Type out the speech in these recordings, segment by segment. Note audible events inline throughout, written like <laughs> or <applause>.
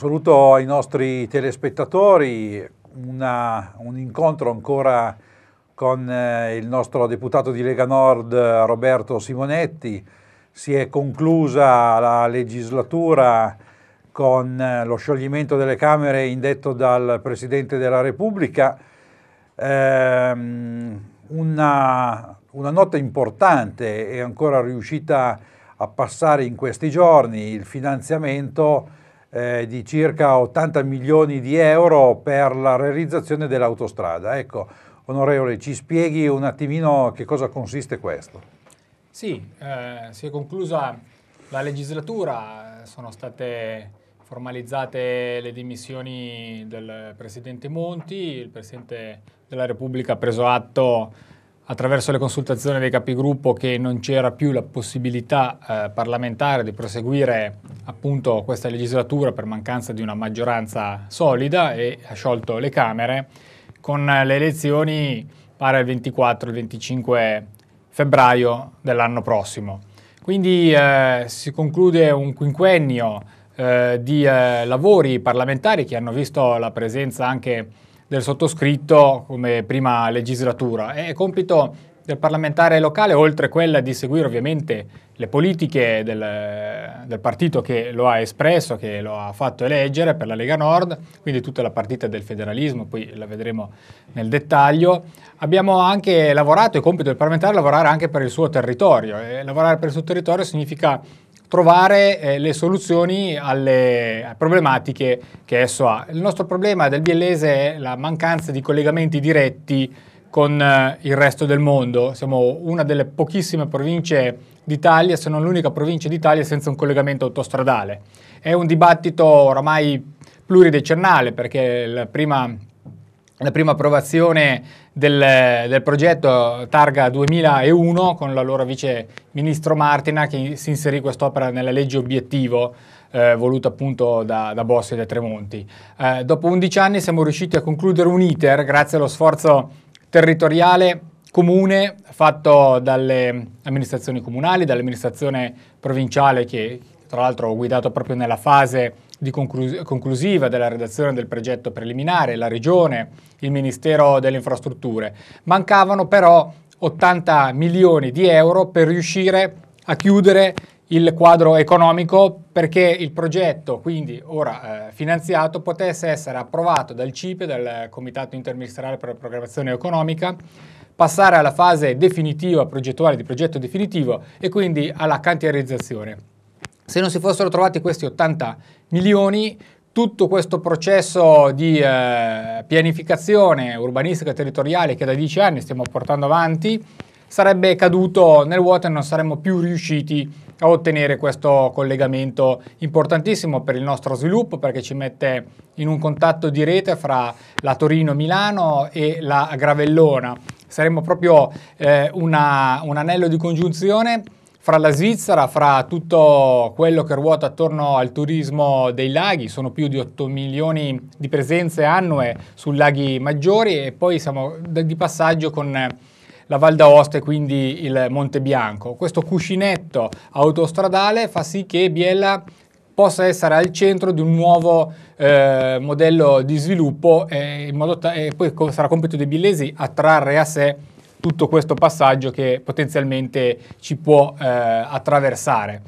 Un saluto ai nostri telespettatori, Una, un incontro ancora con eh, il nostro deputato di Lega Nord Roberto Simonetti. Si è conclusa la legislatura con eh, lo scioglimento delle Camere indetto dal Presidente della Repubblica. Ehm, una, una nota importante è ancora riuscita a passare in questi giorni, il finanziamento eh, di circa 80 milioni di euro per la realizzazione dell'autostrada. Ecco, onorevole, ci spieghi un attimino che cosa consiste questo? Sì, eh, si è conclusa la legislatura, sono state formalizzate le dimissioni del Presidente Monti, il Presidente della Repubblica ha preso atto attraverso le consultazioni dei capigruppo che non c'era più la possibilità eh, parlamentare di proseguire appunto questa legislatura per mancanza di una maggioranza solida e ha sciolto le Camere con le elezioni pare il 24 il 25 febbraio dell'anno prossimo. Quindi eh, si conclude un quinquennio eh, di eh, lavori parlamentari che hanno visto la presenza anche del sottoscritto come prima legislatura. È compito del parlamentare locale, oltre a quella di seguire ovviamente le politiche del, del, partito che lo ha espresso, che lo ha fatto eleggere per la Lega Nord, quindi tutta la partita del federalismo, poi la vedremo nel dettaglio. Abbiamo anche lavorato, è compito del parlamentare lavorare anche per il suo territorio, e lavorare per il suo territorio significa trovare eh, le soluzioni alle problematiche che esso ha. Il nostro problema del biellese è la mancanza di collegamenti diretti con eh, il resto del mondo. Siamo una delle pochissime province d'Italia, se non l'unica provincia d'Italia senza un collegamento autostradale. È un dibattito oramai pluridecennale perché la prima la prima approvazione del, del, progetto Targa 2001 con l'allora vice ministro Martina che si inserì quest'opera nella legge obiettivo eh, voluta appunto da, da Bossi e da Tremonti. Eh, dopo 11 anni siamo riusciti a concludere un iter grazie allo sforzo territoriale comune fatto dalle amministrazioni comunali, dall'amministrazione provinciale che tra l'altro ho guidato proprio nella fase conclus- conclusiva della redazione del progetto preliminare, la Regione, il Ministero delle Infrastrutture. Mancavano però 80 milioni di euro per riuscire a chiudere il quadro economico perché il progetto, quindi ora eh, finanziato, potesse essere approvato dal CIPE, dal Comitato Interministeriale per la Programmazione Economica, passare alla fase definitiva, progettuale di progetto definitivo e quindi alla cantierizzazione. Se non si fossero trovati questi 80 milioni, tutto questo processo di eh, pianificazione urbanistica e territoriale che da dieci anni stiamo portando avanti sarebbe caduto nel vuoto e non saremmo più riusciti a ottenere questo collegamento importantissimo per il nostro sviluppo perché ci mette in un contatto di rete fra la Torino-Milano e la Gravellona. Saremmo proprio eh, una, un anello di congiunzione fra la Svizzera, fra tutto quello che ruota attorno al turismo dei laghi, sono più di 8 milioni di presenze annue su laghi maggiori e poi siamo di passaggio con la Val d'Aosta e quindi il Monte Bianco. Questo cuscinetto autostradale fa sì che Biella possa essere al centro di un nuovo eh, modello di sviluppo eh, in eh, e poi sarà compito dei biellesi attrarre a sé tutto questo passaggio che potenzialmente ci può eh, attraversare.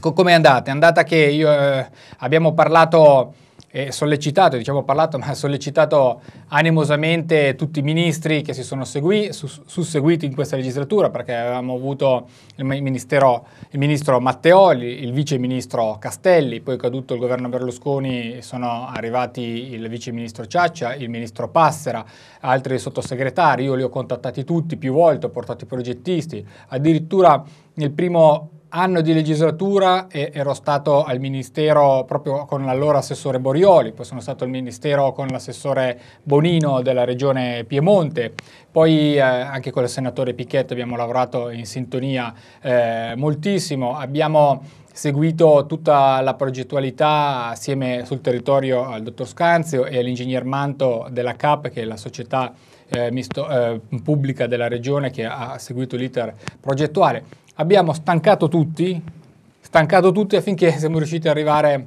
Co- Come è andata? È andata che io, eh, abbiamo parlato eh, sollecitato, diciamo parlato, <laughs> ma sollecitato animosamente tutti i ministri che si sono segui, susseguiti in questa legislatura, perché avevamo avuto il, il ministro Matteoli, il vice ministro Castelli, poi è caduto il governo Berlusconi, sono arrivati il vice ministro Ciaccia, il ministro Passera, altri sottosegretari, io li ho contattati tutti più volte, ho portato i progettisti, addirittura nel primo anno di legislatura e ero stato al ministero proprio con l'allora assessore Borioli, poi sono stato al ministero con l'assessore Bonino della regione Piemonte, poi eh, anche con il senatore Pichetto abbiamo lavorato in sintonia eh, moltissimo, abbiamo seguito tutta la progettualità assieme sul territorio al dottor Scanzio e all'ingegner Manto della CAP che è la società eh, misto, eh, pubblica della regione che ha seguito l'iter progettuale abbiamo stancato tutti, stancato tutti affinché <laughs> siamo riusciti ad arrivare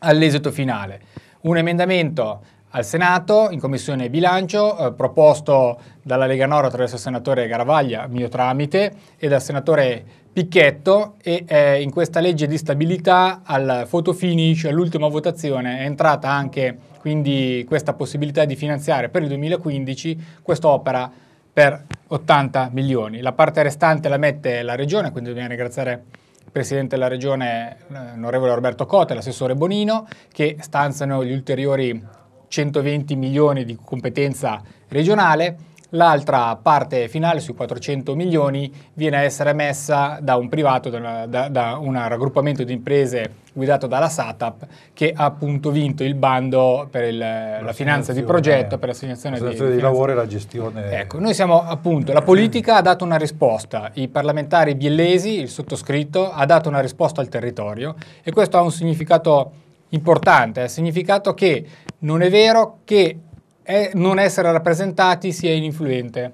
all'esito finale. Un emendamento al Senato, in Commissione Bilancio, eh, proposto dalla Lega Nord attraverso il senatore Garavaglia, mio tramite, e dal senatore Picchetto, e eh, in questa legge di stabilità al photo finish, all'ultima votazione, è entrata anche quindi questa possibilità di finanziare per il 2015 quest'opera per 80 milioni. La parte restante la mette la Regione, quindi dobbiamo ringraziare il Presidente della Regione, l'onorevole Roberto Cote, l'assessore Bonino, che stanziano gli ulteriori 120 milioni di competenza regionale L'altra parte finale sui 400 milioni viene a essere messa da un privato, da, da, da un raggruppamento di imprese guidato dalla SATAP che ha appunto vinto il bando per il, la finanza di progetto, per l'assegnazione la di, di, di lavoro e la gestione. Ecco, noi siamo appunto, la politica ha dato una risposta, i parlamentari biellesi, il sottoscritto, ha dato una risposta al territorio e questo ha un significato importante, ha significato che non è vero che è non essere rappresentati sia ininfluente.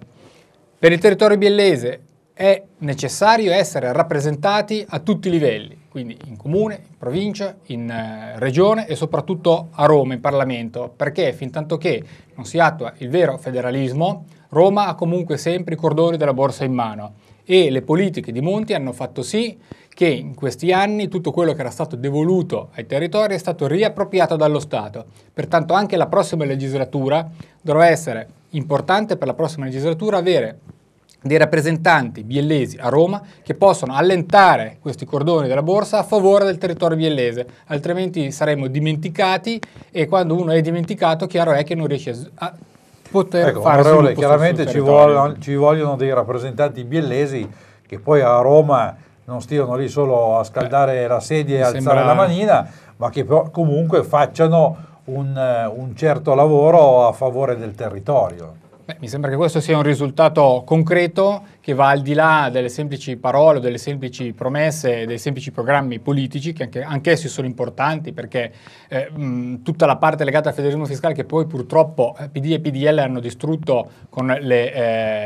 Per il territorio biellese è necessario essere rappresentati a tutti i livelli, quindi in comune, in provincia, in eh, regione e soprattutto a Roma, in Parlamento, perché fin tanto che non si attua il vero federalismo, Roma ha comunque sempre i cordoni della borsa in mano e le politiche di Monti hanno fatto sì che in questi anni tutto quello che era stato devoluto ai territori è stato riappropriato dallo Stato. Pertanto anche la prossima legislatura dovrà essere importante per la prossima legislatura avere dei rappresentanti biellesi a Roma che possono allentare questi cordoni della borsa a favore del territorio biellese, altrimenti saremo dimenticati e quando uno è dimenticato chiaro è che non riesce a poter ecco, fare onorevole, chiaramente ci, vogliono, ci vogliono dei rappresentanti biellesi che poi a Roma non stiano lì solo a scaldare Beh, la sedia e alzare sembra... la manina, ma che comunque facciano un, un certo lavoro a favore del territorio. Beh, mi sembra che questo sia un risultato concreto che va al di là delle semplici parole delle semplici promesse, dei semplici programmi politici, che anche, anch'essi sono importanti perché eh, mh, tutta la parte legata al federalismo fiscale che poi purtroppo eh, PD e PDL hanno distrutto con, le,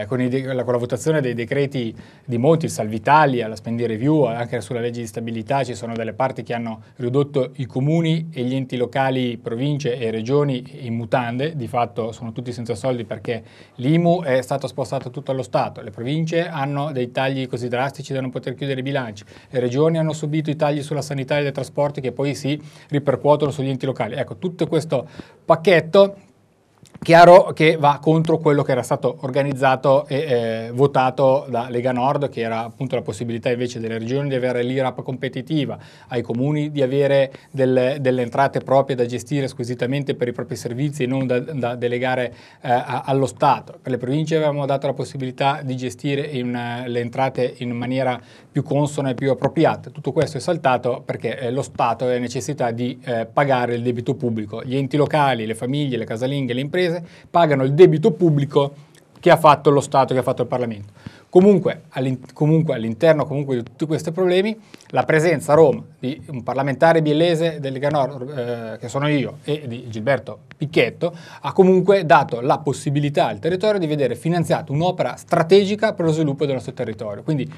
eh, con, i, con, la, votazione dei decreti di Monti, il Salvitalia, la Spendi Review, anche sulla legge di stabilità ci sono delle parti che hanno ridotto i comuni e gli enti locali, province e regioni in mutande, di fatto sono tutti senza soldi perché l'IMU è stato spostato tutto allo Stato, le province province hanno dei tagli così drastici da non poter chiudere i bilanci, le regioni hanno subito i tagli sulla sanità e dei trasporti che poi si ripercuotono sugli enti locali. Ecco, tutto questo pacchetto Chiaro che va contro quello che era stato organizzato e eh, votato da Lega Nord, che era appunto la possibilità invece delle regioni di avere l'IRAP competitiva, ai comuni di avere delle, delle entrate proprie da gestire squisitamente per i propri servizi e non da, da delegare eh, allo Stato. Per le province avevamo dato la possibilità di gestire in, eh, le entrate in maniera più consone e più appropriate. Tutto questo è saltato perché eh, lo Stato ha necessità di eh, pagare il debito pubblico. Gli enti locali, le famiglie, le casalinghe, le imprese pagano il debito pubblico che ha fatto lo Stato, che ha fatto il Parlamento. Comunque, all'interno comunque di tutti questi problemi, la presenza a Roma di un parlamentare biellese del Lega Nord, eh, che sono io, e di Gilberto Picchetto, ha comunque dato la possibilità al territorio di vedere finanziata un'opera strategica per lo sviluppo del nostro territorio. Quindi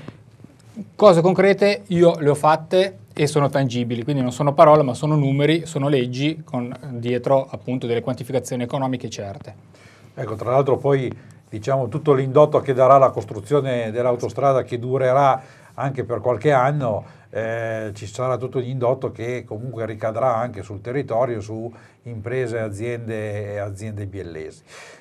Cose concrete io le ho fatte e sono tangibili, quindi non sono parole ma sono numeri, sono leggi con dietro appunto delle quantificazioni economiche certe. Ecco, tra l'altro poi diciamo tutto l'indotto che darà la costruzione dell'autostrada che durerà anche per qualche anno, eh, ci sarà tutto l'indotto che comunque ricadrà anche sul territorio, su imprese aziende, e aziende biellesi.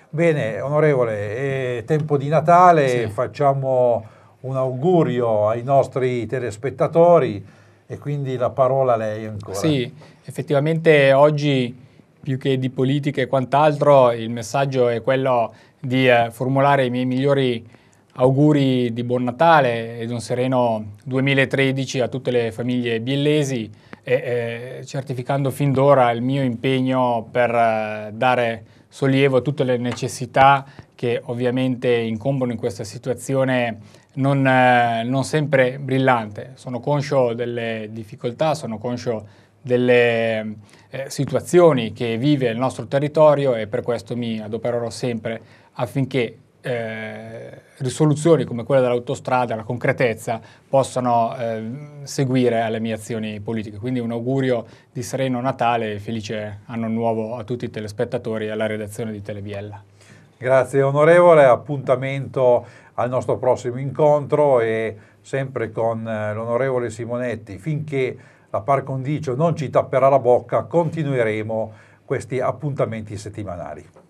Bene, onorevole, è tempo di Natale, sì. facciamo un augurio ai nostri telespettatori e quindi la parola a lei ancora. Sì, effettivamente oggi più che di politica e quant'altro il messaggio è quello di eh, formulare i miei migliori auguri di buon Natale ed un sereno 2013 a tutte le famiglie biellesi e eh, certificando fin d'ora il mio impegno per eh, dare sollievo a tutte le necessità che ovviamente incombono in questa situazione non, eh, non sempre brillante. Sono conscio delle difficoltà, sono conscio delle eh, situazioni che vive il nostro territorio e per questo mi adopererò sempre affinché eh, risoluzioni come quella dell'autostrada, la concretezza, possano eh, seguire alle mie azioni politiche. Quindi un augurio di sereno Natale e felice anno nuovo a tutti i telespettatori e alla redazione di Televiella. Grazie onorevole, appuntamento al nostro prossimo incontro e sempre con eh, l'onorevole Simonetti, finché la par condicio non ci tapperà la bocca, continueremo questi appuntamenti settimanali.